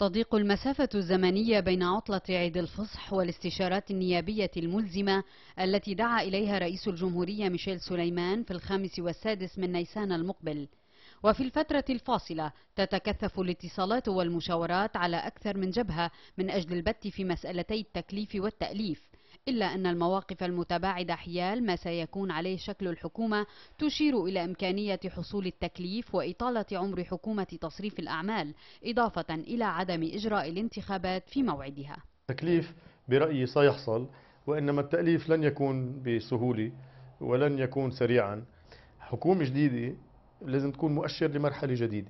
تضيق المسافة الزمنية بين عطلة عيد الفصح والاستشارات النيابية الملزمة التي دعا إليها رئيس الجمهورية ميشيل سليمان في الخامس والسادس من نيسان المقبل وفي الفترة الفاصلة تتكثف الاتصالات والمشاورات على أكثر من جبهة من أجل البت في مسألتي التكليف والتأليف إلا أن المواقف المتباعدة حيال ما سيكون عليه شكل الحكومة تشير إلى إمكانية حصول التكليف وإطالة عمر حكومة تصريف الأعمال إضافة إلى عدم إجراء الانتخابات في موعدها تكليف برأيي سيحصل وإنما التأليف لن يكون بسهولة ولن يكون سريعا حكومة جديدة لازم تكون مؤشر لمرحلة جديدة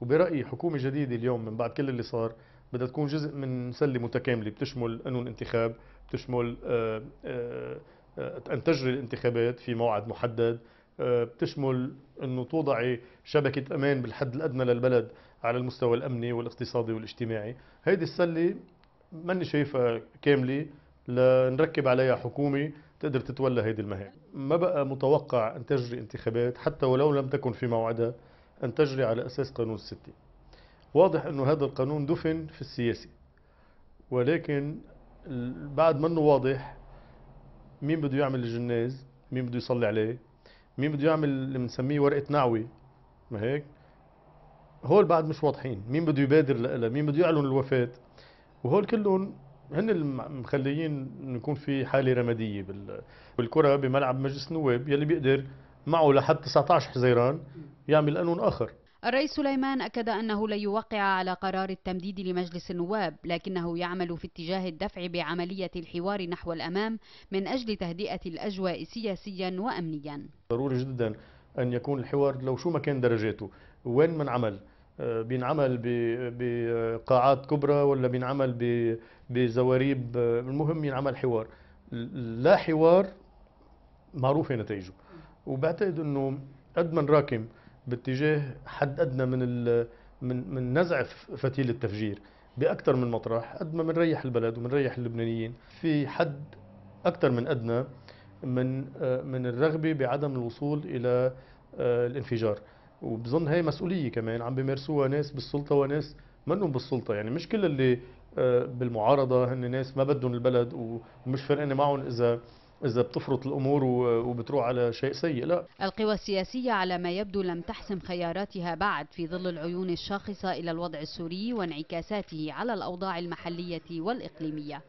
وبرأيي حكومة جديدة اليوم من بعد كل اللي صار بدها تكون جزء من سله متكامله بتشمل قانون انتخاب بتشمل آه، آه، آه، ان تجري الانتخابات في موعد محدد بتشمل انه توضعي شبكه امان بالحد الادنى للبلد على المستوى الامني والاقتصادي والاجتماعي هيدي السله ماني شايفها كامله لنركب عليها حكومه تقدر تتولى هيدي المهام ما بقى متوقع ان تجري انتخابات حتى ولو لم تكن في موعدها ان تجري على اساس قانون الستين واضح انه هذا القانون دفن في السياسي ولكن بعد منه واضح مين بده يعمل الجناز مين بده يصلي عليه مين بده يعمل اللي بنسميه ورقه نعوي ما هيك هول بعد مش واضحين مين بده يبادر لها مين بده يعلن الوفاه وهول كلهم هن المخليين انه يكون في حاله رماديه بالكره بملعب مجلس النواب يلي بيقدر معه لحد 19 حزيران يعمل قانون اخر الرئيس سليمان أكد أنه لن يوقع على قرار التمديد لمجلس النواب لكنه يعمل في اتجاه الدفع بعملية الحوار نحو الأمام من أجل تهدئة الأجواء سياسيا وأمنيا ضروري جدا أن يكون الحوار لو شو ما كان درجاته وين من عمل آه، بينعمل بقاعات كبرى ولا بينعمل بزواريب آه، المهم ينعمل حوار لا حوار معروفه نتائجه وبعتقد انه قد ما نراكم باتجاه حد ادنى من من من نزع فتيل التفجير باكثر من مطرح قد ما بنريح البلد وبنريح اللبنانيين في حد اكثر من ادنى من آه، من الرغبه بعدم الوصول الى آه، الانفجار وبظن هي مسؤوليه كمان عم بيمارسوها ناس بالسلطه وناس منهم بالسلطه يعني مش كل اللي آه، بالمعارضه هن ناس ما بدهم البلد ومش فرقانه معهم اذا إذا بتفرط الأمور وبتروح على شيء سيء لا القوى السياسية على ما يبدو لم تحسم خياراتها بعد في ظل العيون الشاخصة إلى الوضع السوري وانعكاساته على الأوضاع المحلية والإقليمية